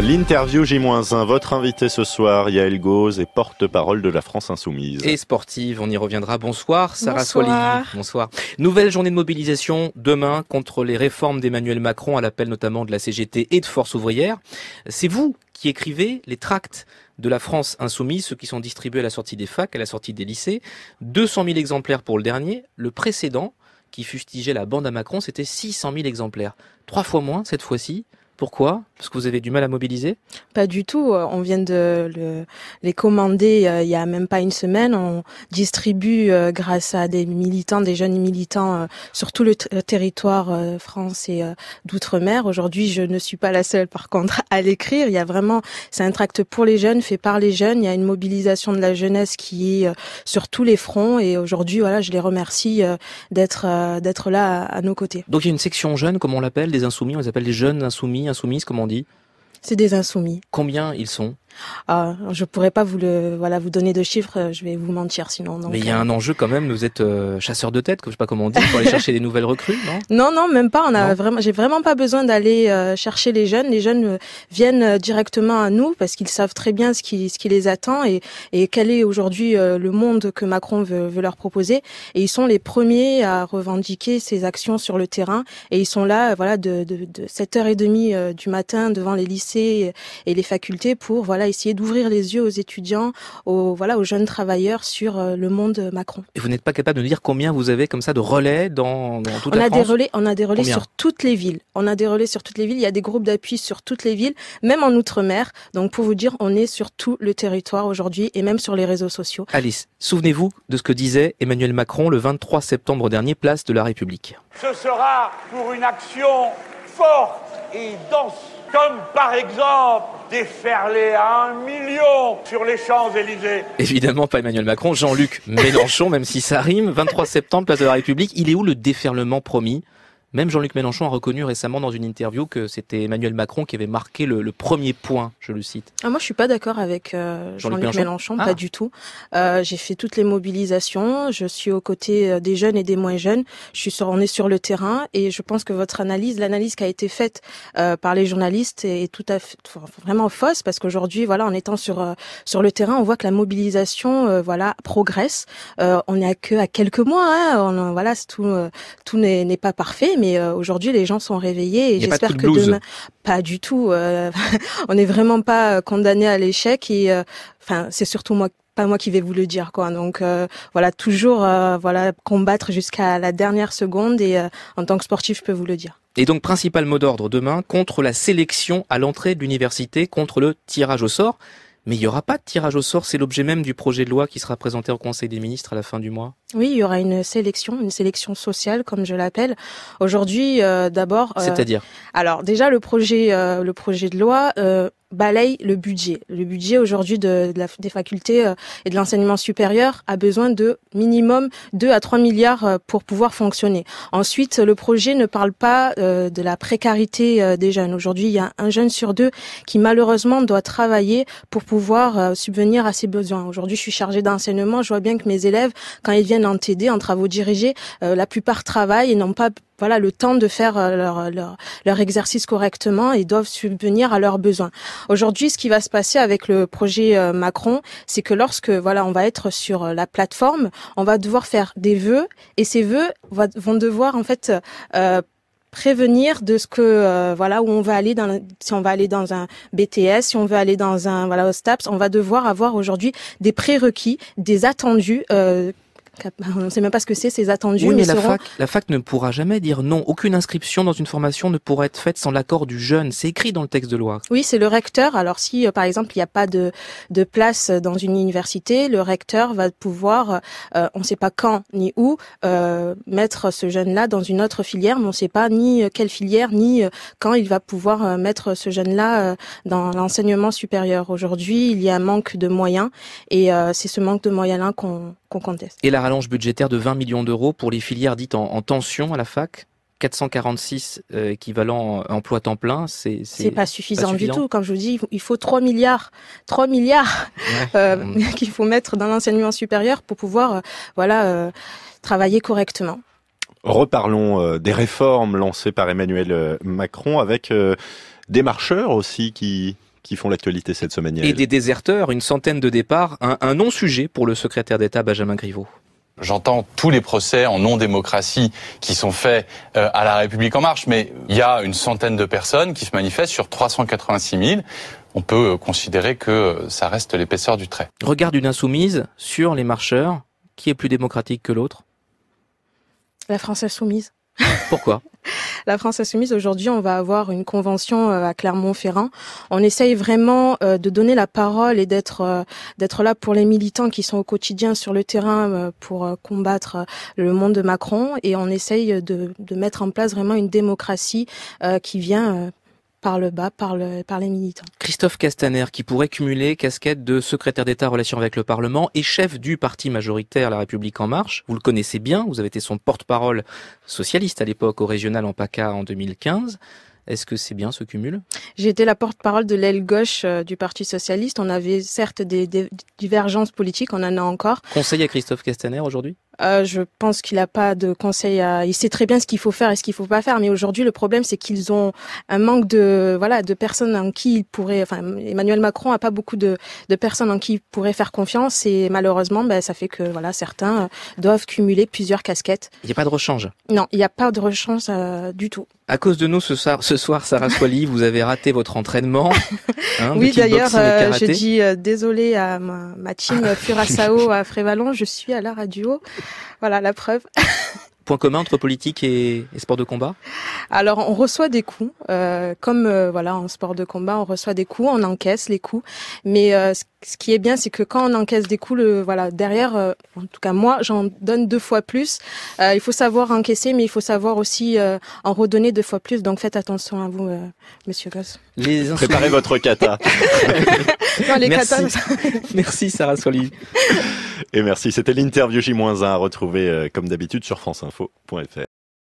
L'interview J-1, votre invité ce soir, Yael Gauze, est porte-parole de la France Insoumise. Et sportive, on y reviendra. Bonsoir, Sarah Soili. Bonsoir. Nouvelle journée de mobilisation demain contre les réformes d'Emmanuel Macron à l'appel notamment de la CGT et de Force ouvrière. C'est vous qui écrivez les tracts de la France Insoumise, ceux qui sont distribués à la sortie des facs, à la sortie des lycées. 200 000 exemplaires pour le dernier. Le précédent, qui fustigeait la bande à Macron, c'était 600 000 exemplaires. Trois fois moins cette fois-ci. Pourquoi parce que vous avez du mal à mobiliser Pas du tout. Euh, on vient de les commander euh, il y a même pas une semaine. On distribue euh, grâce à des militants, des jeunes militants sur tout le, territoire France et d'outre-mer. Aujourd'hui, je ne suis pas la seule par contre à l'écrire. Il y a vraiment, c'est un tract pour les jeunes, fait par les jeunes. Il y a une mobilisation de la jeunesse qui est sur tous les fronts. Et aujourd'hui, voilà, je les remercie d'être d'être là à, nos côtés. Donc il y a une section jeune, comme on l'appelle, des insoumis. On les appelle les jeunes insoumis, insoumises, comment c'est des insoumis. Combien ils sont ah, je pourrais pas vous le, voilà, vous donner de chiffres. Euh, je vais vous mentir sinon. mais il y a euh. un enjeu quand même. Vous êtes euh, chasseurs chasseur de tête, je sais pas comment on dit, pour aller chercher des nouvelles recrues, non Non, même pas. On a vraiment, j'ai vraiment pas besoin d'aller chercher les jeunes. Les jeunes viennent directement à nous parce qu'ils savent très bien ce qui, ce qui les attend et, et quel est aujourd'hui le monde que Macron veut, veut leur proposer. Et ils sont les premiers à revendiquer ces actions sur le terrain. Et ils sont là, voilà, de, de, de 7h30 du matin devant les lycées et les facultés pour, voilà, essayer d'ouvrir les yeux aux étudiants, aux, voilà, aux jeunes travailleurs sur euh, le monde euh, Macron. Et vous n'êtes pas capable de dire combien vous avez comme ça de relais dans, dans toute on a des relais, On a des relais sur toutes les villes. On a des relais sur toutes les villes. Il y a des groupes d'appui sur toutes les villes, même en Outre-mer. Donc pour vous dire, on est sur tout le territoire aujourd'hui et même sur les réseaux sociaux. Alice, souvenez-vous de ce que disait Emmanuel Macron le 23 septembre dernier, place de la République. Ce sera pour une action Fortes et danse comme par exemple déferler à un million sur les Champs-Élysées. Évidemment pas Emmanuel Macron, Jean-Luc Mélenchon, même si ça rime, 23 septembre, place de la République, il est où le déferlement promis même Jean-Luc Mélenchon a reconnu récemment dans une interview que c'était Emmanuel Macron qui avait marqué le, premier point, je le cite. Ah, moi, je suis pas d'accord avec euh, Jean-Luc Mélenchon, ah. pas du tout. Euh, j'ai fait toutes les mobilisations, je suis aux côtés euh, des jeunes et des moins jeunes, je suis sur, on est sur le terrain et je pense que votre analyse, l'analyse qui a été faite par les journalistes est, tout à fait vraiment fausse parce qu'aujourd'hui, voilà, en étant sur sur le terrain, on voit que la mobilisation, voilà, progresse. on n'est à que à quelques mois, hein. voilà, tout tout n'est pas parfait mais euh, aujourd'hui les gens sont réveillés et j'espère que demain, pas du tout. Euh, on n'est vraiment pas euh, condamné à l'échec et enfin c'est surtout moi pas moi qui vais vous le dire quoi. Donc voilà, toujours voilà combattre jusqu'à la dernière seconde et en tant que sportif, je peux vous le dire. Et donc principal mot d'ordre demain contre la sélection à l'entrée de l'université contre le tirage au sort. Mais il n'y aura pas de tirage au sort, c'est l'objet même du projet de loi qui sera présenté au Conseil des ministres à la fin du mois. Oui, il y aura une sélection, une sélection sociale comme je l'appelle. Aujourd'hui, euh, d'abord. Euh, C'est-à-dire Alors déjà le projet, euh, le projet de loi balaye le budget. Le budget aujourd'hui de, des facultés euh, et de l'enseignement supérieur a besoin de minimum 2 à 3 milliards euh, pour pouvoir fonctionner. Ensuite, le projet ne parle pas euh, de la précarité des jeunes. Aujourd'hui, il y a un jeune sur deux qui malheureusement doit travailler pour pouvoir subvenir à ses besoins. Aujourd'hui, je suis chargée d'enseignement, je vois bien que mes élèves, quand ils viennent en TD, en travaux dirigés, la plupart travaillent et n'ont pas voilà le temps de faire euh, euh, leur, leur, exercice correctement et doivent subvenir à leurs besoins. Aujourd'hui, ce qui va se passer avec le projet euh, Macron, c'est que lorsque voilà, on va être sur la plateforme, on va devoir faire des vœux et ces vœux vont devoir en fait prévenir de ce que voilà où on va aller dans si on va aller dans un BTS si on veut aller dans un voilà STAPS on va devoir avoir aujourd'hui des prérequis des attendus euh, on ne sait même pas ce que c'est, ces attendus. Oui, mais, la, fac, la fac ne pourra jamais dire non. Aucune inscription dans une formation ne pourra être faite sans l'accord du jeune. C'est écrit dans le texte de loi. Oui, c'est le recteur. Alors si, euh, par exemple, il n'y a pas de, de place dans une université, le recteur va pouvoir, euh, on ne sait pas quand ni où, euh, mettre ce jeune-là dans une autre filière, mais on ne sait pas ni quelle filière, ni quand il va pouvoir mettre ce jeune-là dans l'enseignement supérieur. Aujourd'hui, il y a un manque de moyens et c'est ce manque de moyens-là qu'on qu'on conteste. Et la rallonge budgétaire de 20 millions d'euros pour les filières dites en, tension à la fac 446 euh, équivalents euh, emploi temps plein, c'est c'est pas suffisant, du tout. Comme je vous dis, il faut 3 milliards, 3 milliards euh, mm. qu'il faut mettre dans l'enseignement supérieur pour pouvoir voilà travailler correctement. Reparlons des réformes lancées par Emmanuel Macron avec des marcheurs aussi qui qui font l'actualité cette semaine. Et des déserteurs, une centaine de départs, un, non-sujet pour le secrétaire d'État Benjamin Griveaux. J'entends tous les procès en non-démocratie qui sont faits euh, à la République en marche, mais il y a une centaine de personnes qui se manifestent sur 386 000 on peut euh, considérer que euh, ça reste l'épaisseur du trait. Regarde une insoumise sur les marcheurs, qui est plus démocratique que l'autre La France soumise. Pourquoi la France Insoumise, aujourd'hui, on va avoir une convention euh, à Clermont-Ferrand. On essaye vraiment euh, de donner la parole et d'être euh, d'être là pour les militants qui sont au quotidien sur le terrain pour combattre le monde de Macron. Et on essaye de mettre en place vraiment une démocratie qui vient par le bas, par, le, par les militants. Christophe Castaner, qui pourrait cumuler casquette de secrétaire d'État relation avec le Parlement et chef du parti majoritaire La République en marche, vous le connaissez bien, vous avez été son porte-parole socialiste à l'époque au régional en PACA en 2015. Est-ce que c'est bien ce cumul J'ai été la porte-parole de l'aile gauche euh, du Parti socialiste. On avait certes des divergences politiques, on en a encore. Conseil à Christophe Castaner aujourd'hui euh, je pense qu'il n'a pas de conseils à. Il sait très bien ce qu'il faut faire et ce qu'il faut pas faire. Mais aujourd'hui, le problème, c'est qu'ils ont un manque de voilà de personnes en qui ils pourraient... Enfin, Emmanuel Macron a pas beaucoup de, de personnes en qui pourrait faire confiance. Et malheureusement, ben, ça fait que voilà certains doivent cumuler plusieurs casquettes. Il n'y a pas de rechange. Non, il n'y a pas de rechange euh, du tout. À cause de nous ce soir, ce soir Sarah Swally, vous avez raté votre entraînement. Hein, oui, d'ailleurs, j'ai dit désolé à ma, team ah, Furasao à Frévalon, je suis à la radio. Voilà la preuve. Point commun entre politique et, sport de combat Alors, on reçoit des coups. Euh, comme euh, voilà, en sport de combat, on reçoit des coups, on encaisse les coups. Mais euh, ce qui est bien, c'est que quand on encaisse des coups, voilà, derrière, en tout cas moi, j'en donne deux fois plus. il faut savoir encaisser, mais il faut savoir aussi en redonner deux fois plus. Donc, faites attention à vous, Monsieur Goss. Préparez votre kata. merci. merci Sarah Soli. Et merci. C'était l'interview J-1 à retrouver comme d'habitude sur France Info. foot point there.